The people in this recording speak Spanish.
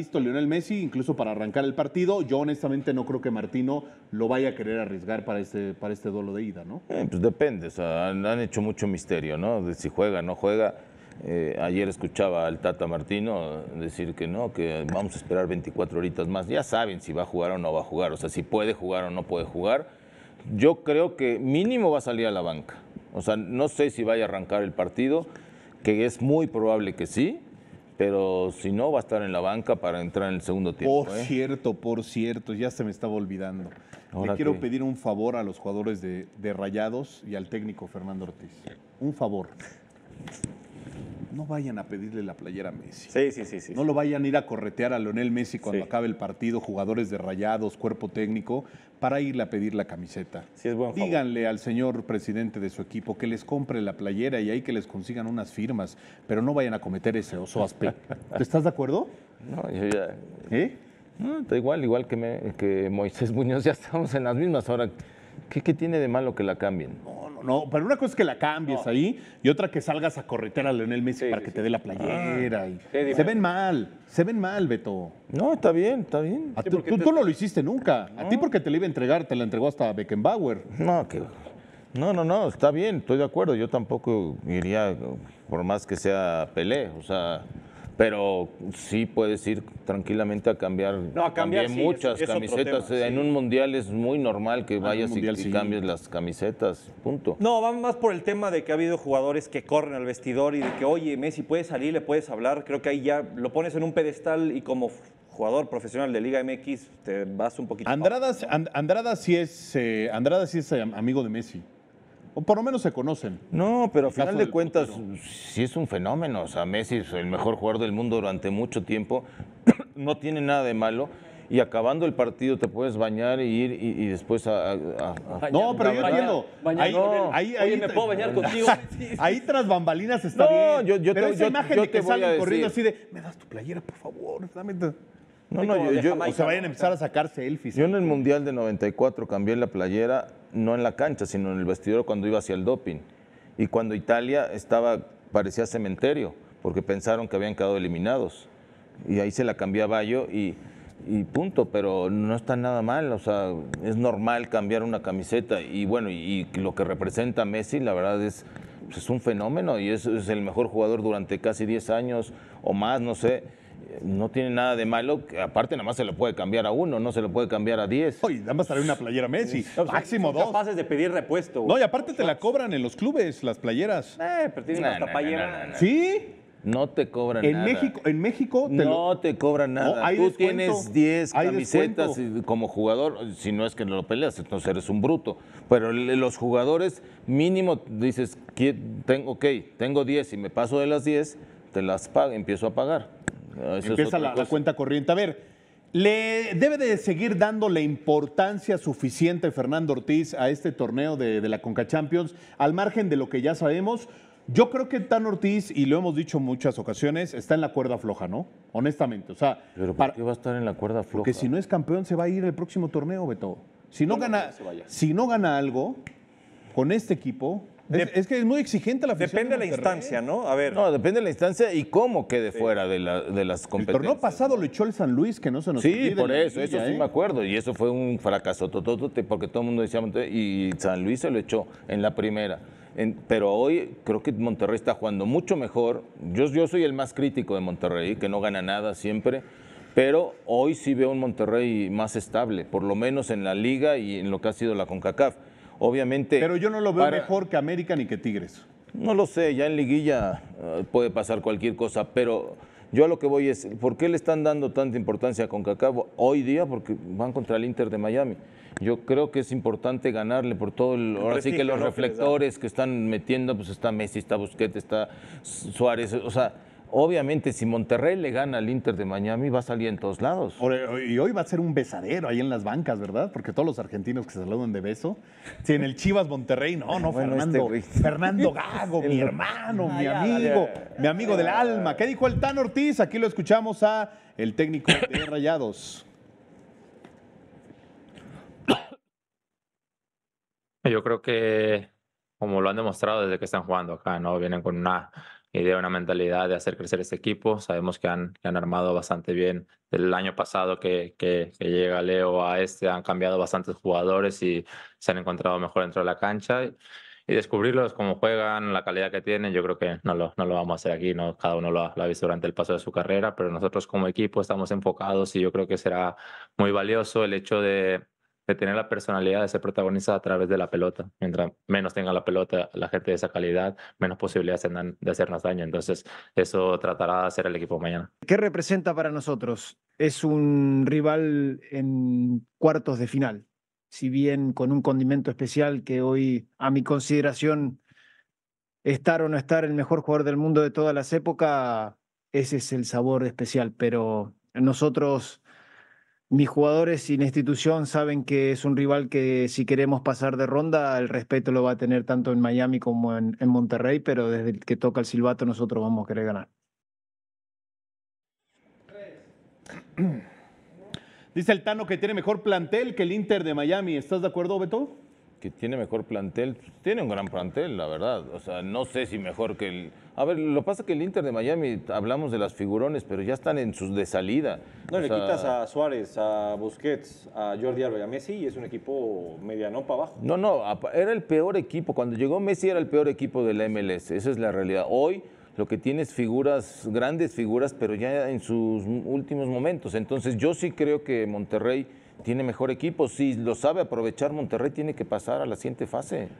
listo Lionel Messi, incluso para arrancar el partido. Yo honestamente no creo que Martino lo vaya a querer arriesgar para este, para este dolo de ida, ¿no? Eh, pues depende, sea, han, hecho mucho misterio, ¿no? De si juega, o no juega. Eh, ayer escuchaba al Tata Martino decir que no, que vamos a esperar 24 horitas más. Ya saben si va a jugar o no va a jugar, o sea, si puede jugar o no puede jugar. Yo creo que mínimo va a salir a la banca. O sea, no sé si vaya a arrancar el partido, que es muy probable que sí pero si no, va a estar en la banca para entrar en el segundo tiempo. Por ¿eh? cierto, por cierto, ya se me estaba olvidando. Le quiero pedir un favor a los jugadores de Rayados y al técnico Fernando Ortiz. Un favor no vayan a pedirle la playera a Messi. Sí, sí, sí. sí no lo vayan a ir a corretear a Leonel Messi cuando acabe el partido, jugadores de rayados, cuerpo técnico, para irle a pedir la camiseta. Sí, es buen Díganle al señor presidente de su equipo que les compre la playera y ahí que les consigan unas firmas, pero no vayan a cometer ese oso estás de acuerdo? No, yo ya. ¿Eh? No, está igual, igual que, me, que Moisés Muñoz, ya estamos en las mismas. Ahora, ¿qué, ¿qué, tiene de malo que la cambien? No no, pero una cosa es que la cambies ahí y otra que salgas a corretear a Leonel Messi para que te dé la playera. Ah, se ven mal, se ven mal, Beto. No, está bien, está bien. tú, no lo hiciste nunca. A ti porque te la iba a entregar, te la entregó hasta Beckenbauer. No, que... No, no, no, está bien, estoy de acuerdo. Yo tampoco iría, por más que sea Pelé, o sea pero sí puedes ir tranquilamente a cambiar, muchas camisetas. Eh, en un mundial es muy normal que ah, vayas y, cambies las camisetas, punto. No, va más por el tema de que ha habido jugadores que corren al vestidor y de que, oye, Messi, puedes salir, le puedes hablar. Creo que ahí ya lo pones en un pedestal y como jugador profesional de Liga MX te vas un poquito... Andrada, Andrada sí es, eh, Andrada sí es eh, amigo de Messi. O por lo menos se conocen. No, pero a final de cuentas, si sí es un fenómeno. O sea, Messi es el mejor jugador del mundo durante mucho tiempo. no tiene nada de malo. Y acabando el partido te puedes bañar e ir y, después a, no, pero yo Ahí, ¿me puedo bañar contigo? ahí tras bambalinas está bien. Yo, yo pero te, esa imagen de que corriendo así de, me das tu playera, por favor. No, no, yo, o sea, vayan a empezar a sacarse elfis. Yo en el Mundial de 94 cambié la playera, no en la cancha, sino en el vestidor cuando iba hacia el doping. Y cuando Italia estaba, parecía cementerio, porque pensaron que habían quedado eliminados. Y ahí se la cambié a Bayo y, punto, pero no está nada mal. O sea, es normal cambiar una camiseta. Y bueno, y, lo que representa Messi, la verdad es pues, es un fenómeno y es, es, el mejor jugador durante casi 10 años o más, no sé no tiene nada de malo, que aparte nada más se le puede cambiar a uno, no se le puede cambiar a diez. Oye, nada más trae una playera Messi, máximo son dos. pases de pedir repuesto. No, y aparte te la cobran en los clubes, las playeras. Eh, pero tienen ¿Sí? No te cobran en nada. México, en México no te cobran nada. Oh, Tú tienes 10 camisetas como jugador, si no es que no lo peleas, entonces eres un bruto. Pero los jugadores mínimo dices, tengo, ok, tengo 10 y me paso de las 10, te las pago, empiezo a pagar. Ah, Empieza la, cuenta corriente. A ver, ¿le debe de seguir dando la importancia suficiente Fernando Ortiz a este torneo de, la Conca Champions, al margen de lo que ya sabemos? Yo creo que Tan Ortiz, y lo hemos dicho en muchas ocasiones, está en la cuerda floja, ¿no? Honestamente. O sea, ¿Pero por qué va a estar en la cuerda floja? Porque si no es campeón, se va a ir el próximo torneo, Beto. Si no si no gana algo con este equipo, es, que es muy exigente la afición. Depende de la instancia, ¿eh? ¿no? A ver. No, depende de la instancia y cómo quede fuera de, las competencias. El torneo pasado lo echó el San Luis, que no se nos Sí, por eso, eso sí ¿eh? me acuerdo. Y eso fue un fracaso porque todo el mundo decía, y San Luis se lo echó en la primera. pero hoy creo que Monterrey está jugando mucho mejor. yo soy el más crítico de Monterrey, que no gana nada siempre. Pero hoy sí veo un Monterrey más estable, por lo menos en la liga y en lo que ha sido la CONCACAF. Obviamente. Pero yo no lo veo mejor que América ni que Tigres. No lo sé, ya en liguilla eh, puede pasar cualquier cosa, pero yo a lo que voy es, ¿por qué le están dando tanta importancia a Concacabo hoy día? Porque van contra el Inter de Miami. Yo creo que es importante ganarle por todo el, ahora sí que los reflectores que, que están metiendo, pues está Messi, está Busquets, está Suárez, o sea, Obviamente, si Monterrey le gana al Inter de Miami, va a salir en todos lados. Y hoy va a ser un besadero ahí en las bancas, ¿verdad? Porque todos los argentinos que se saludan de beso. Si en el Chivas Monterrey, no, no, este Fernando. Fernando Gago, mi hermano, mi amigo, mi amigo del alma. ¿Qué dijo el Tan Ortiz? Aquí lo escuchamos a el técnico de Rayados. Yo creo que, como lo han demostrado desde que están jugando acá, ¿no? Vienen con una idea de una mentalidad de hacer crecer este equipo. Sabemos que han, han armado bastante bien del año pasado que, que, llega Leo a este, han cambiado bastantes jugadores y se han encontrado mejor dentro de la cancha. Y, descubrirlos, cómo juegan, la calidad que tienen, yo creo que no lo, no lo vamos a hacer aquí, no, cada uno lo ha visto durante el paso de su carrera, pero nosotros como equipo estamos enfocados y yo creo que será muy valioso el hecho de, de tener la personalidad de ser protagonista a través de la pelota. Mientras menos tenga la pelota la gente de esa calidad, menos posibilidades tendrán de hacernos daño. Entonces, eso tratará de hacer el equipo mañana. ¿Qué representa para nosotros? Es un rival en cuartos de final, si bien con un condimento especial que hoy, a mi consideración, estar o no estar el mejor jugador del mundo de todas las épocas, ese es el sabor especial, pero nosotros mis jugadores sin institución saben que es un rival que si queremos pasar de ronda, el respeto lo va a tener tanto en Miami como en, Monterrey, pero desde que toca el silbato nosotros vamos a querer ganar. Dice el Tano que tiene mejor plantel que el Inter de Miami. ¿Estás de acuerdo, Beto? que tiene mejor plantel, tiene un gran plantel, la verdad. O sea, no sé si mejor que el. A ver, lo pasa que el Inter de Miami, hablamos de las figurones, pero ya están en sus de salida. No, le quitas a Suárez, a Busquets, a Jordi Alba a Messi y es un equipo mediano para abajo. No, no, era el peor equipo. Cuando llegó Messi era el peor equipo de la MLS. Esa es la realidad. Hoy lo que tiene es figuras, grandes figuras, pero ya en sus últimos momentos. Entonces, yo sí creo que Monterrey tiene mejor equipo. Si lo sabe aprovechar Monterrey, tiene que pasar a la siguiente fase.